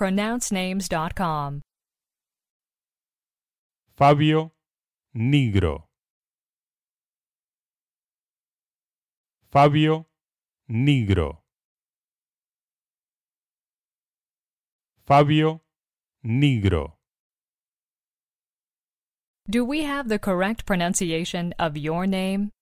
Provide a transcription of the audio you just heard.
pronouncenames.com. Fabio Nigro. Fabio Nigro. Fabio Nigro. Do we have the correct pronunciation of your name?